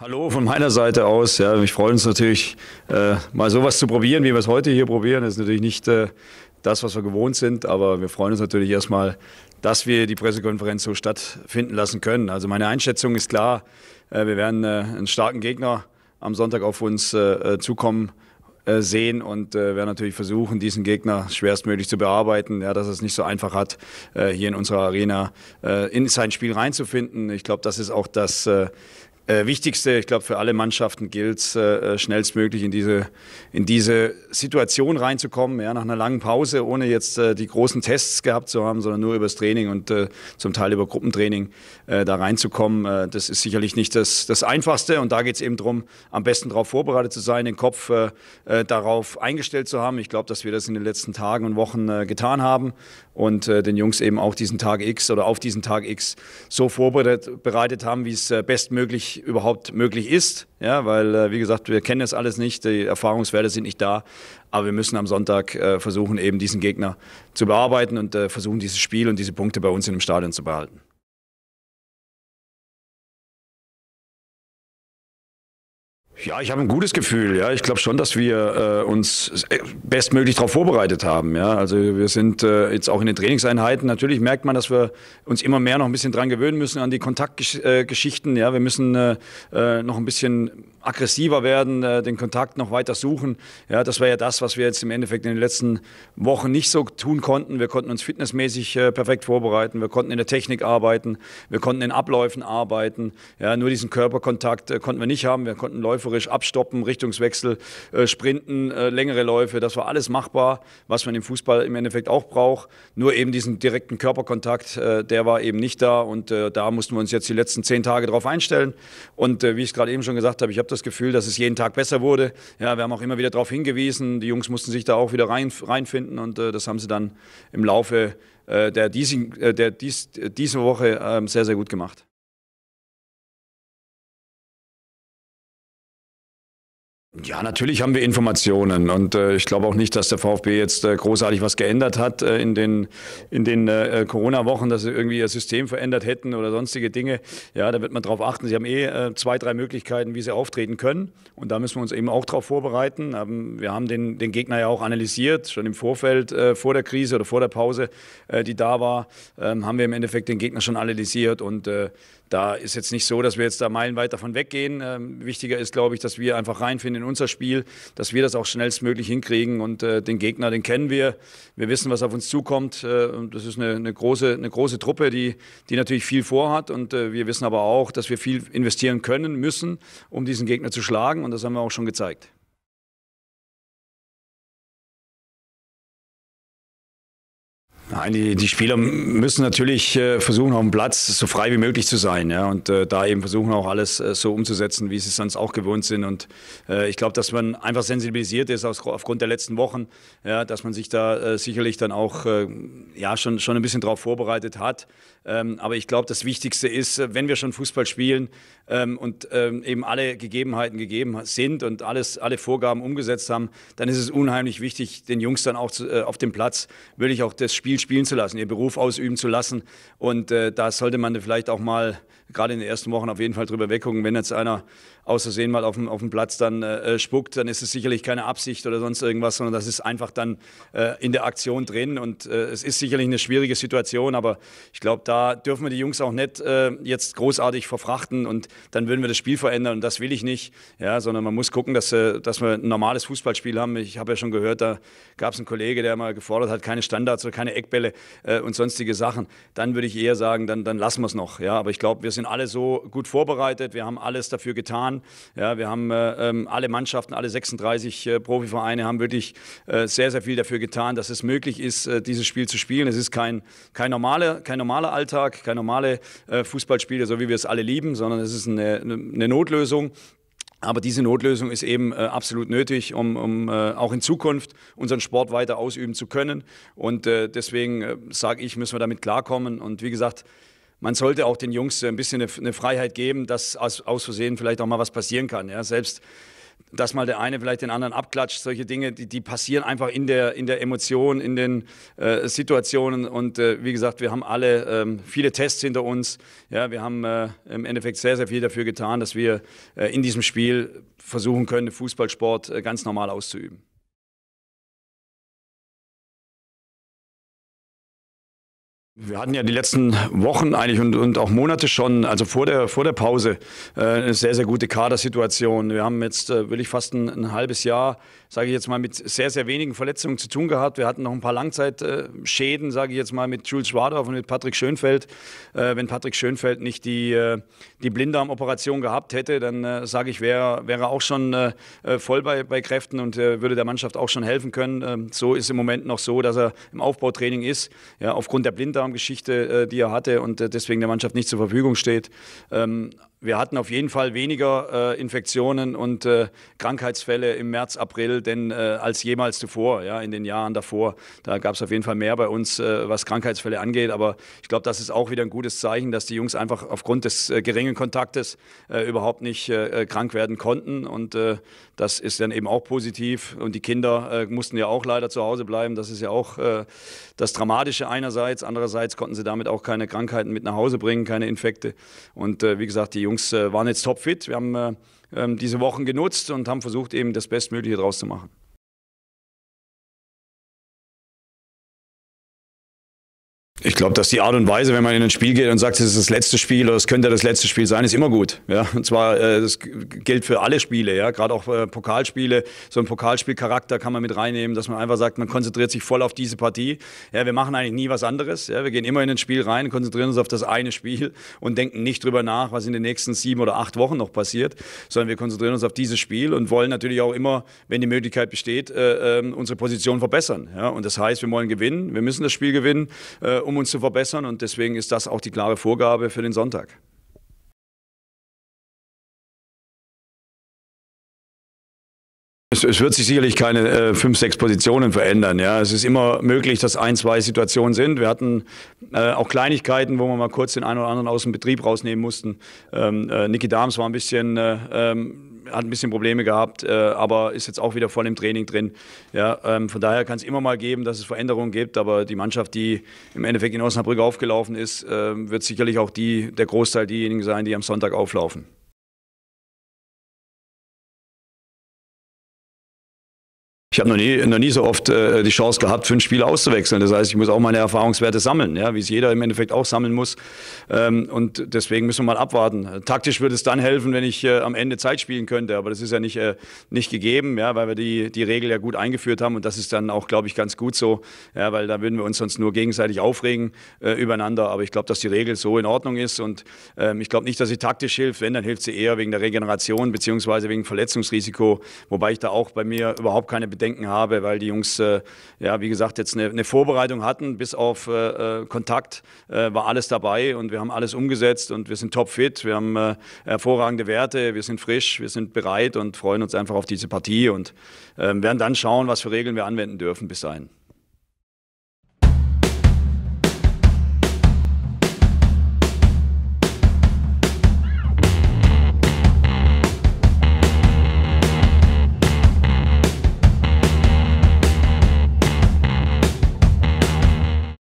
Hallo von meiner Seite aus. Ja, wir freuen uns natürlich, äh, mal sowas zu probieren, wie wir es heute hier probieren. Das ist natürlich nicht äh, das, was wir gewohnt sind, aber wir freuen uns natürlich erstmal, dass wir die Pressekonferenz so stattfinden lassen können. Also meine Einschätzung ist klar, äh, wir werden äh, einen starken Gegner am Sonntag auf uns äh, äh zukommen äh, sehen und äh, werden natürlich versuchen, diesen Gegner schwerstmöglich zu bearbeiten, ja, dass es nicht so einfach hat, äh, hier in unserer Arena äh, in sein Spiel reinzufinden. Ich glaube, das ist auch das äh, äh, wichtigste, ich glaube, für alle Mannschaften gilt äh, äh, schnellstmöglich in diese, in diese Situation reinzukommen, ja, nach einer langen Pause, ohne jetzt äh, die großen Tests gehabt zu haben, sondern nur übers Training und äh, zum Teil über Gruppentraining äh, da reinzukommen. das ist sicherlich nicht das, das Einfachste und da geht es eben darum, am besten darauf vorbereitet zu sein, den Kopf darauf eingestellt zu haben. Ich glaube, dass wir das in den letzten Tagen und Wochen getan haben und äh, den Jungs eben auch diesen Tag X oder auf diesen Tag X so vorbereitet haben, wie es äh, bestmöglich überhaupt möglich ist. Ja, weil, äh, wie gesagt, wir kennen das alles nicht, die Erfahrungswerte sind nicht da, aber wir müssen am Sonntag äh, versuchen, eben diesen Gegner zu bearbeiten und äh, versuchen, dieses Spiel und diese Punkte bei uns in dem Stadion zu behalten. Ja, ich habe ein gutes Gefühl. Ja, ich glaube schon, dass wir äh, uns äh, bestmöglich darauf vorbereitet haben. Ja, also wir sind äh, jetzt auch in den Trainingseinheiten. Natürlich merkt man, dass wir uns immer mehr noch ein bisschen dran gewöhnen müssen an die Kontaktgeschichten. Äh, ja, wir müssen äh, äh noch ein bisschen aggressiver werden, äh, den Kontakt noch weiter suchen. Ja, das war ja das, was wir jetzt im Endeffekt in den letzten Wochen nicht so tun konnten. Wir konnten uns fitnessmäßig äh, perfekt vorbereiten, wir konnten in der Technik arbeiten, wir konnten in Abläufen arbeiten. Ja, nur diesen Körperkontakt äh, konnten wir nicht haben. Wir konnten läuferisch abstoppen, Richtungswechsel, Sprinten, längere Läufe. Das war alles machbar, was man im Fußball im Endeffekt auch braucht. Nur eben diesen direkten Körperkontakt, der war eben nicht da und da mussten wir uns jetzt die letzten zehn Tage darauf einstellen. Und wie ich es gerade eben schon gesagt habe, ich habe habe das Gefühl, dass es jeden Tag besser wurde. Ja, wir haben auch immer wieder darauf hingewiesen. Die Jungs mussten sich da auch wieder rein, reinfinden und äh, das haben sie dann im Laufe äh, der, diesen, äh, der dies, äh, diese Woche äh, sehr, sehr gut gemacht. Ja, natürlich haben wir Informationen und äh, ich glaube auch nicht, dass der VfB jetzt äh, großartig was geändert hat äh, in den, in den äh, äh, Corona-Wochen, dass sie irgendwie ihr System verändert hätten oder sonstige Dinge. Ja, da wird man drauf achten. Sie haben eh äh, zwei, drei Möglichkeiten, wie sie auftreten können und da müssen wir uns eben auch darauf vorbereiten. Ähm, wir haben den, den Gegner ja auch analysiert, schon im Vorfeld, vor der Krise oder vor der Pause, die da war, ähm, haben wir im Endeffekt den Gegner schon analysiert und da ist jetzt nicht so, dass wir jetzt da meilenweit davon weggehen. Ähm, wichtiger ist, glaube ich, dass wir einfach reinfinden in unser Spiel, dass wir das auch schnellstmöglich hinkriegen und äh, den Gegner, den kennen wir. Wir wissen, was auf uns zukommt. Äh, das ist eine, eine, große, eine große Truppe, die, die natürlich viel vorhat und äh, wir wissen aber auch, dass wir viel investieren können, müssen, um diesen Gegner zu schlagen und das haben wir auch schon gezeigt. Nein, die, die, Spieler müssen natürlich äh, versuchen, auf dem Platz so frei wie möglich zu sein. Ja? Und äh, da eben versuchen auch alles äh, so umzusetzen, wie sie es sonst auch gewohnt sind. Und äh, ich glaube, dass man einfach sensibilisiert ist aus, aufgrund der letzten Wochen, ja, dass man sich da äh, sicherlich dann auch äh, ja, schon, schon ein bisschen darauf vorbereitet hat. Ähm, aber ich glaube, das Wichtigste ist, wenn wir schon Fußball spielen ähm, und ähm, eben alle Gegebenheiten gegeben sind und alles, alle Vorgaben umgesetzt haben, dann ist es unheimlich wichtig, den Jungs dann auch zu, auf dem Platz wirklich auch das Spiel viel spielen zu lassen, ihren Beruf ausüben zu lassen. Und äh, da sollte man vielleicht auch mal gerade in den ersten Wochen auf jeden Fall drüber weggucken. Wenn jetzt einer außersehen mal auf dem, auf dem Platz dann äh, spuckt, dann ist es sicherlich keine Absicht oder sonst irgendwas, sondern das ist einfach dann äh, in der Aktion drin. Und äh, es ist sicherlich eine schwierige Situation, aber ich glaube, da dürfen wir die Jungs auch nicht äh, jetzt großartig verfrachten und dann würden wir das Spiel verändern und das will ich nicht, ja, sondern man muss gucken, dass, äh, dass wir ein normales Fußballspiel haben. Ich habe ja schon gehört, da gab es einen Kollege, der mal gefordert hat, keine Standards oder keine Eckpunkte. Eckbälle äh, und sonstige Sachen, dann würde ich eher sagen, dann, dann lassen wir es noch. Ja? Aber ich glaube, wir sind alle so gut vorbereitet, wir haben alles dafür getan. Ja? Wir haben äh, ähm, alle Mannschaften, alle 36 äh, Profivereine haben wirklich äh, sehr, sehr viel dafür getan, dass es möglich ist, äh, dieses Spiel zu spielen. Es ist kein, kein, normale, kein normaler Alltag, kein normale äh, Fußballspiele, so wie wir es alle lieben, sondern es ist eine, eine Notlösung. Aber diese Notlösung ist eben äh, absolut nötig, um, um äh, auch in Zukunft unseren Sport weiter ausüben zu können. Und äh, deswegen äh, sage ich, müssen wir damit klarkommen. Und wie gesagt, man sollte auch den Jungs ein bisschen eine, eine Freiheit geben, dass aus, aus Versehen vielleicht auch mal was passieren kann. Ja? Selbst dass mal der eine vielleicht den anderen abklatscht, solche Dinge, die, die passieren einfach in der, in der Emotion, in den äh, Situationen. Und äh, wie gesagt, wir haben alle ähm, viele Tests hinter uns. Ja, wir haben äh, im Endeffekt sehr, sehr viel dafür getan, dass wir äh, in diesem Spiel versuchen können, Fußballsport äh, ganz normal auszuüben. Wir hatten ja die letzten Wochen eigentlich und, und auch Monate schon, also vor der, vor der Pause, äh, eine sehr, sehr gute Kadersituation. Wir haben jetzt, äh, will fast ein, ein halbes Jahr sage ich jetzt mal, mit sehr, sehr wenigen Verletzungen zu tun gehabt. Wir hatten noch ein paar Langzeitschäden, sage ich jetzt mal, mit Jules Schwadorf und mit Patrick Schönfeld. Äh, wenn Patrick Schönfeld nicht die, äh, die Blinddarmoperation gehabt hätte, dann äh, sage ich, wäre wär auch schon voll bei, bei Kräften und würde der Mannschaft auch schon helfen können. Ähm, so ist im Moment noch so, dass er im Aufbautraining ist, ja, aufgrund der Blinddarmgeschichte, die er hatte und deswegen der Mannschaft nicht zur Verfügung steht. Ähm, wir hatten auf jeden Fall weniger äh, Infektionen und äh, Krankheitsfälle im März, April denn äh, als jemals zuvor, ja, in den Jahren davor. Da gab es auf jeden Fall mehr bei uns, äh, was Krankheitsfälle angeht. Aber ich glaube, das ist auch wieder ein gutes Zeichen, dass die Jungs einfach aufgrund des äh, geringen Kontaktes äh, überhaupt nicht krank werden konnten. Und das ist dann eben auch positiv. Und die Kinder mussten ja auch leider zu Hause bleiben. Das ist ja auch das Dramatische einerseits. Andererseits konnten sie damit auch keine Krankheiten mit nach Hause bringen, keine Infekte. Und wie gesagt, die Jungs Jungs äh, waren jetzt topfit. Wir haben äh, ähm, diese Wochen genutzt und haben versucht, eben das Bestmögliche draus zu machen. Ich glaube, dass die Art und Weise, wenn man in ein Spiel geht und sagt, es ist das letzte Spiel oder es könnte das letzte Spiel sein, ist immer gut. Ja? Und zwar, das äh, gilt für alle Spiele, ja? gerade auch äh, Pokalspiele. So einen Pokalspielcharakter kann man mit reinnehmen, dass man einfach sagt, man konzentriert sich voll auf diese Partie. Ja, wir machen eigentlich nie was anderes. Ja? Wir gehen immer in ein Spiel rein, konzentrieren uns auf das eine Spiel und denken nicht drüber nach, was in den nächsten sieben oder acht Wochen noch passiert, sondern wir konzentrieren uns auf dieses Spiel und wollen natürlich auch immer, wenn die Möglichkeit besteht, äh, ähm, unsere Position verbessern. Ja? Und das heißt, wir wollen gewinnen, wir müssen das Spiel gewinnen äh, um uns zu verbessern. Und deswegen ist das auch die klare Vorgabe für den Sonntag. es, wird sich sicherlich keine äh, fünf, sechs Positionen verändern. Ja. Es ist immer möglich, dass ein, zwei Situationen sind. Wir hatten äh, auch Kleinigkeiten, wo wir mal kurz den einen oder anderen aus dem Betrieb rausnehmen mussten. Ähm, äh, Niki Dahms war ein bisschen... Äh, ähm hat ein bisschen Probleme gehabt, äh, aber ist jetzt auch wieder voll im Training drin. Ja, ähm, von daher kann es immer mal geben, dass es Veränderungen gibt, aber die Mannschaft, die im Endeffekt in Osnabrück aufgelaufen ist, äh, wird sicherlich auch die, der Großteil diejenigen sein, die am Sonntag auflaufen. ich habe noch nie, noch nie so oft äh, die Chance gehabt, fünf Spiele auszuwechseln. Das heißt, ich muss auch meine Erfahrungswerte sammeln, ja, wie es jeder im Endeffekt auch sammeln muss. Ähm, und deswegen müssen wir mal abwarten. Taktisch würde es dann helfen, wenn ich äh, am Ende Zeit spielen könnte, aber das ist ja nicht, äh, nicht gegeben, ja, weil wir die, die Regel ja gut eingeführt haben und das ist dann auch, glaube ich, ganz gut so, ja, weil da würden wir uns sonst nur gegenseitig aufregen äh, übereinander. Aber ich glaube, dass die Regel so in Ordnung ist und ähm, ich glaube nicht, dass sie taktisch hilft. Wenn, dann hilft sie eher wegen der Regeneration bzw. wegen Verletzungsrisiko, wobei ich da auch bei mir überhaupt keine Bedenken Bedenken habe, weil die Jungs, äh, ja, wie gesagt, jetzt eine, eine Vorbereitung hatten. Bis auf äh, äh, Kontakt äh, war alles dabei und wir haben alles umgesetzt und wir sind topfit. Wir haben äh, hervorragende Werte, wir sind frisch, wir sind bereit und freuen uns einfach auf diese Partie und äh, werden dann schauen, was für Regeln wir anwenden dürfen bis dahin.